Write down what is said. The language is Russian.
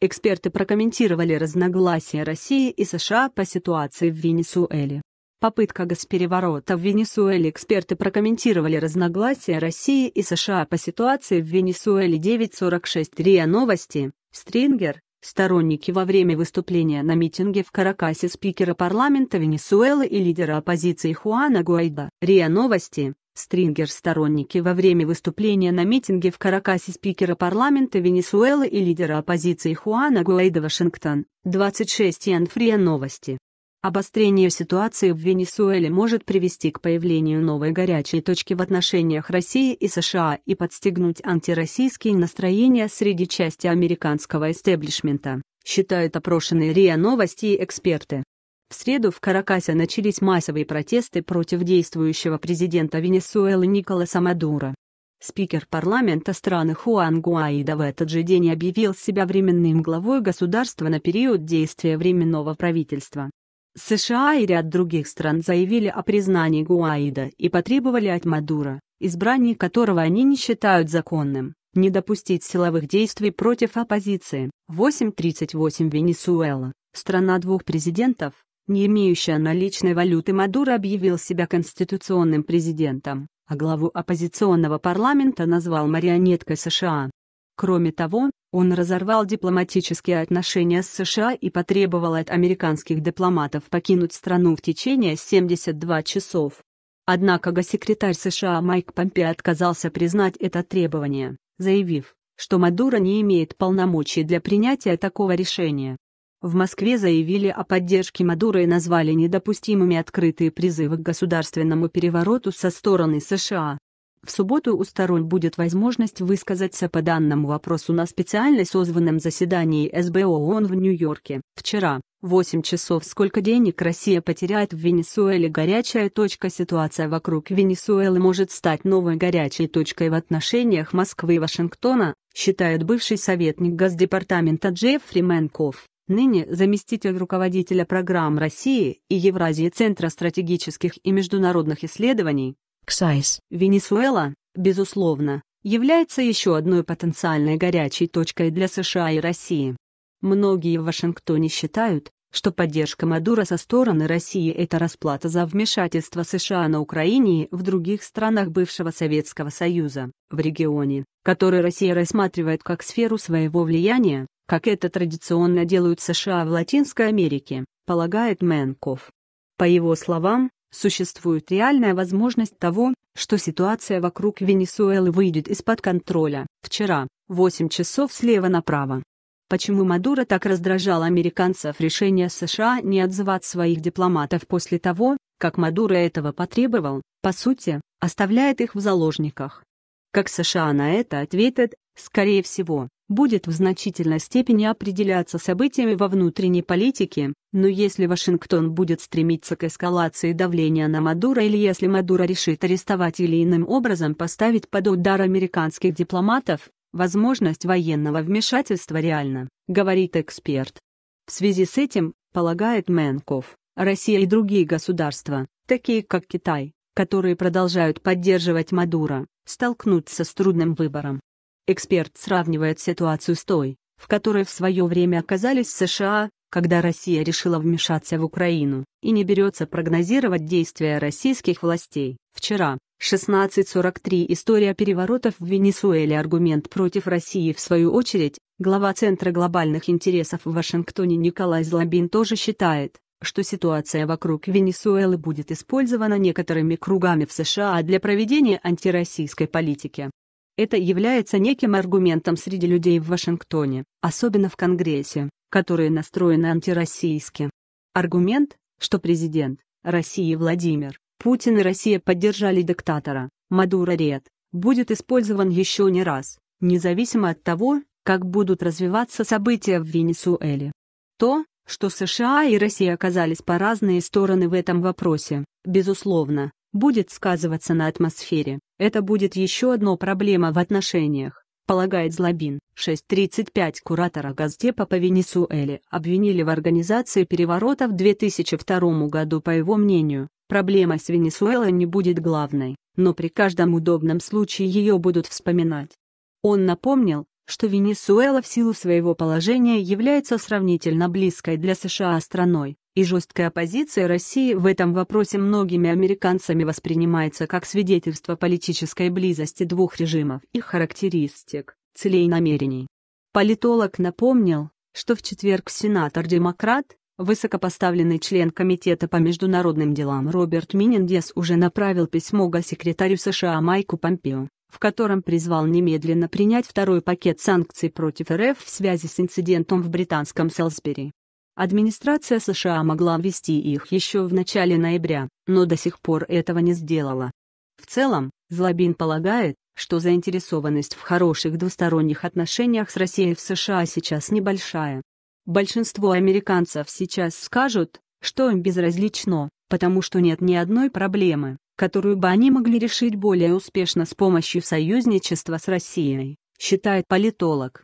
Эксперты прокомментировали разногласия России и США по ситуации в Венесуэле. Попытка госпереворота в Венесуэле. Эксперты прокомментировали разногласия России и США по ситуации в Венесуэле 9.46. РИА Новости. Стрингер. Сторонники во время выступления на митинге в Каракасе спикера парламента Венесуэлы и лидера оппозиции Хуана Гуайда. РИА Новости. Стрингер-сторонники во время выступления на митинге в Каракасе спикера парламента Венесуэлы и лидера оппозиции Хуана Гуэйда Вашингтон, 26 Янфрия новости. Обострение ситуации в Венесуэле может привести к появлению новой горячей точки в отношениях России и США и подстегнуть антироссийские настроения среди части американского истеблишмента, считают опрошенные РИА Новости и эксперты. В среду в Каракасе начались массовые протесты против действующего президента Венесуэлы Николаса Мадура. Спикер парламента страны Хуан Гуаида в этот же день объявил себя временным главой государства на период действия временного правительства. США и ряд других стран заявили о признании Гуаида и потребовали от Мадура, избрание которого они не считают законным, не допустить силовых действий против оппозиции. 8.38 Венесуэла, страна двух президентов, не имеющая наличной валюты, Мадуро объявил себя конституционным президентом, а главу оппозиционного парламента назвал марионеткой США. Кроме того, он разорвал дипломатические отношения с США и потребовал от американских дипломатов покинуть страну в течение 72 часов. Однако госсекретарь США Майк Помпео отказался признать это требование, заявив, что Мадуро не имеет полномочий для принятия такого решения. В Москве заявили о поддержке Мадуро и назвали недопустимыми открытые призывы к государственному перевороту со стороны США. В субботу у сторон будет возможность высказаться по данному вопросу на специально созванном заседании СБО ООН в Нью-Йорке. Вчера, 8 часов сколько денег Россия потеряет в Венесуэле горячая точка ситуация вокруг Венесуэлы может стать новой горячей точкой в отношениях Москвы и Вашингтона, считает бывший советник Госдепартамента Джеффри Менков ныне заместитель руководителя программ России и Евразии Центра стратегических и международных исследований КСАИС Венесуэла, безусловно, является еще одной потенциальной горячей точкой для США и России. Многие в Вашингтоне считают, что поддержка Мадура со стороны России – это расплата за вмешательство США на Украине и в других странах бывшего Советского Союза, в регионе, который Россия рассматривает как сферу своего влияния, как это традиционно делают США в Латинской Америке, полагает Мэнков. По его словам, существует реальная возможность того, что ситуация вокруг Венесуэлы выйдет из-под контроля. Вчера, 8 часов слева направо. Почему Мадуро так раздражал американцев решение США не отзывать своих дипломатов после того, как Мадуро этого потребовал, по сути, оставляет их в заложниках? Как США на это ответят, скорее всего, будет в значительной степени определяться событиями во внутренней политике, но если Вашингтон будет стремиться к эскалации давления на Мадура или если Мадура решит арестовать или иным образом поставить под удар американских дипломатов, возможность военного вмешательства реальна, говорит эксперт. В связи с этим, полагает Менков, Россия и другие государства, такие как Китай, которые продолжают поддерживать Мадура, столкнутся с трудным выбором. Эксперт сравнивает ситуацию с той, в которой в свое время оказались США, когда Россия решила вмешаться в Украину, и не берется прогнозировать действия российских властей. Вчера, 16.43 История переворотов в Венесуэле Аргумент против России в свою очередь, глава Центра глобальных интересов в Вашингтоне Николай Злобин тоже считает, что ситуация вокруг Венесуэлы будет использована некоторыми кругами в США для проведения антироссийской политики это является неким аргументом среди людей в Вашингтоне, особенно в Конгрессе, которые настроены антироссийски. Аргумент, что президент России Владимир Путин и Россия поддержали диктатора, Мадура Ред, будет использован еще не раз, независимо от того, как будут развиваться события в Венесуэле. То, что США и Россия оказались по разные стороны в этом вопросе, безусловно, будет сказываться на атмосфере. Это будет еще одна проблема в отношениях, полагает Злобин. 6.35 куратора Газдепа по Венесуэле обвинили в организации переворота в 2002 году, по его мнению. Проблема с Венесуэлой не будет главной, но при каждом удобном случае ее будут вспоминать. Он напомнил, что Венесуэла в силу своего положения является сравнительно близкой для США страной, и жесткая позиция России в этом вопросе многими американцами воспринимается как свидетельство политической близости двух режимов, и характеристик, целей и намерений. Политолог напомнил, что в четверг сенатор-демократ, высокопоставленный член Комитета по международным делам Роберт Минингес уже направил письмо госсекретарю США Майку Помпео, в котором призвал немедленно принять второй пакет санкций против РФ в связи с инцидентом в британском Селсбери. Администрация США могла ввести их еще в начале ноября, но до сих пор этого не сделала. В целом, Злобин полагает, что заинтересованность в хороших двусторонних отношениях с Россией в США сейчас небольшая. Большинство американцев сейчас скажут, что им безразлично, потому что нет ни одной проблемы, которую бы они могли решить более успешно с помощью союзничества с Россией, считает политолог.